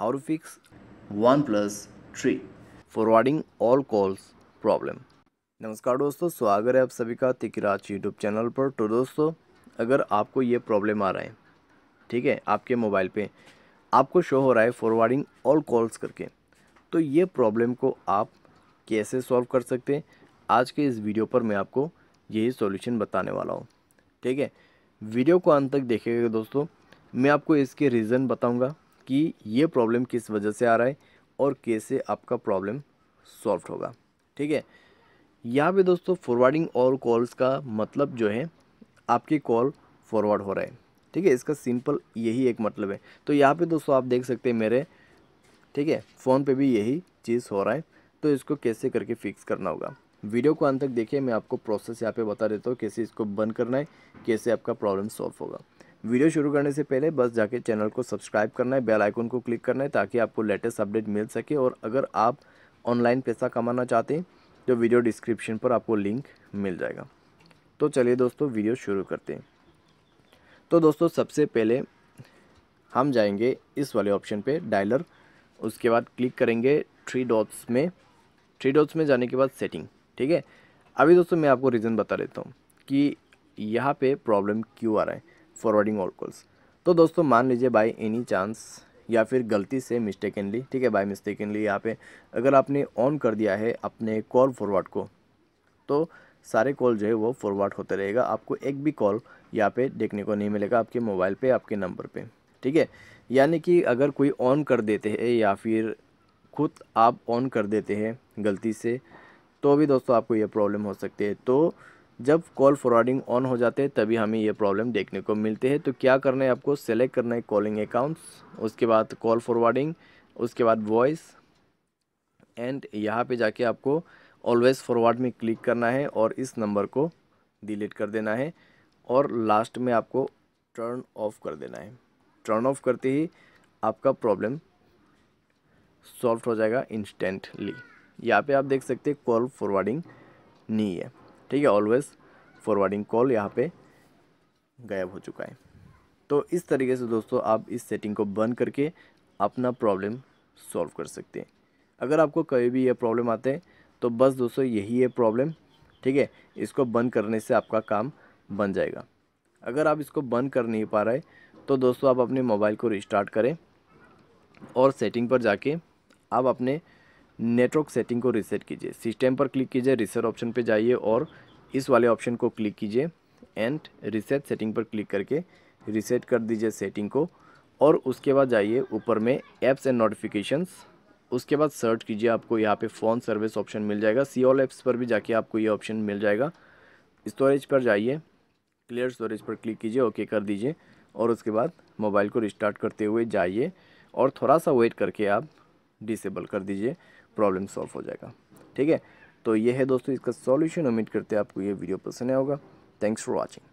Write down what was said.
how to fix OnePlus 3 forwarding all calls problem नमस्कार दोस्तों स्वागत है आप सभी का तिकराज यूट्यूब चैनल पर तो दोस्तों अगर आपको ये प्रॉब्लम आ रहा है ठीक है आपके मोबाइल पे आपको शो हो रहा है फॉरवर्डिंग ऑल कॉल्स करके तो ये प्रॉब्लम को आप कैसे सॉल्व कर सकते हैं आज के इस वीडियो पर मैं आपको यही सॉल्यूशन बताने वाला हूँ ठीक है वीडियो को अंत तक देखिएगा दोस्तों मैं आपको इसके रीज़न बताऊँगा कि ये प्रॉब्लम किस वजह से आ रहा है और कैसे आपका प्रॉब्लम सॉल्व होगा ठीक है यहाँ पे दोस्तों फॉरवर्डिंग और कॉल्स का मतलब जो है आपकी कॉल फॉरवर्ड हो रहा है ठीक है इसका सिंपल यही एक मतलब है तो यहाँ पे दोस्तों आप देख सकते हैं मेरे ठीक है फ़ोन पे भी यही चीज़ हो रहा है तो इसको कैसे करके फिक्स करना होगा वीडियो को अंत तक देखिए मैं आपको प्रोसेस यहाँ पे बता देता हूँ कैसे इसको बंद करना है कैसे आपका प्रॉब्लम सॉल्व होगा वीडियो शुरू करने से पहले बस जाके चैनल को सब्सक्राइब करना है बेल आइकन को क्लिक करना है ताकि आपको लेटेस्ट अपडेट मिल सके और अगर आप ऑनलाइन पैसा कमाना चाहते हैं तो वीडियो डिस्क्रिप्शन पर आपको लिंक मिल जाएगा तो चलिए दोस्तों वीडियो शुरू करते हैं तो दोस्तों सबसे पहले हम जाएंगे इस वाले ऑप्शन पे डायलर उसके बाद क्लिक करेंगे थ्री डॉट्स में थ्री डॉट्स में जाने के बाद सेटिंग ठीक है अभी दोस्तों मैं आपको रीज़न बता देता हूँ कि यहाँ पे प्रॉब्लम क्यों आ रहा है फॉरवर्डिंग ऑल कॉल्स तो दोस्तों मान लीजिए बाई एनी चांस या फिर गलती से मिस्टेकनली ठीक है बाई मिस्टेकनली यहाँ पे अगर आपने ऑन कर दिया है अपने कॉल फॉरवर्ड को तो सारे कॉल जो है वो फॉरवर्ड होते रहेगा आपको एक भी कॉल यहाँ पे देखने को नहीं मिलेगा आपके मोबाइल पे आपके नंबर पे ठीक है यानी कि अगर कोई ऑन कर देते हैं या फिर खुद आप ऑन कर देते हैं गलती से तो भी दोस्तों आपको ये प्रॉब्लम हो सकती है तो जब कॉल फॉरवर्डिंग ऑन हो जाते हैं तभी हमें ये प्रॉब्लम देखने को मिलते हैं तो क्या करना है आपको सेलेक्ट करना है कॉलिंग अकाउंट्स उसके बाद कॉल फॉरवर्डिंग उसके बाद वॉइस एंड यहाँ पे जाके आपको ऑलवेज़ फॉरवर्ड में क्लिक करना है और इस नंबर को डिलीट कर देना है और लास्ट में आपको टर्न ऑफ कर देना है टर्न ऑफ करते ही आपका प्रॉब्लम सॉल्व हो जाएगा इंस्टेंटली यहाँ पे आप देख सकते हैं कॉल फॉरवर्डिंग नहीं है ठीक है ऑलवेज़ फॉरवर्डिंग कॉल यहाँ पे गायब हो चुका है तो इस तरीके से दोस्तों आप इस सेटिंग को बंद करके अपना प्रॉब्लम सॉल्व कर सकते हैं अगर आपको कभी भी ये प्रॉब्लम आते हैं तो बस दोस्तों यही है प्रॉब्लम ठीक है इसको बंद करने से आपका काम बन जाएगा अगर आप इसको बंद कर नहीं पा रहे तो दोस्तों आप अपने मोबाइल को रिस्टार्ट करें और सेटिंग पर जाके आप अपने नेटवर्क सेटिंग को रिसेट कीजिए सिस्टम पर क्लिक कीजिए रिसेट ऑप्शन पर जाइए और इस वाले ऑप्शन को क्लिक कीजिए एंड रिसेट सेटिंग पर क्लिक करके रिसेट कर दीजिए सेटिंग को और उसके बाद जाइए ऊपर में ऐप्स एंड नोटिफिकेशंस उसके बाद सर्च कीजिए आपको यहाँ पे फ़ोन सर्विस ऑप्शन मिल जाएगा सी ऑल एप्स पर भी जाके आपको ये ऑप्शन मिल जाएगा स्टोरेज पर जाइए क्लियर स्टोरेज पर क्लिक कीजिए ओके कर दीजिए और उसके बाद मोबाइल को रिस्टार्ट करते हुए जाइए और थोड़ा सा वेट करके आप डिसेबल कर दीजिए प्रॉब्लम सॉल्व हो जाएगा ठीक है तो ये है दोस्तों इसका सॉल्यूशन उम्मीद करते हैं आपको ये वीडियो पसंद आया होगा थैंक्स फॉर वॉचिंग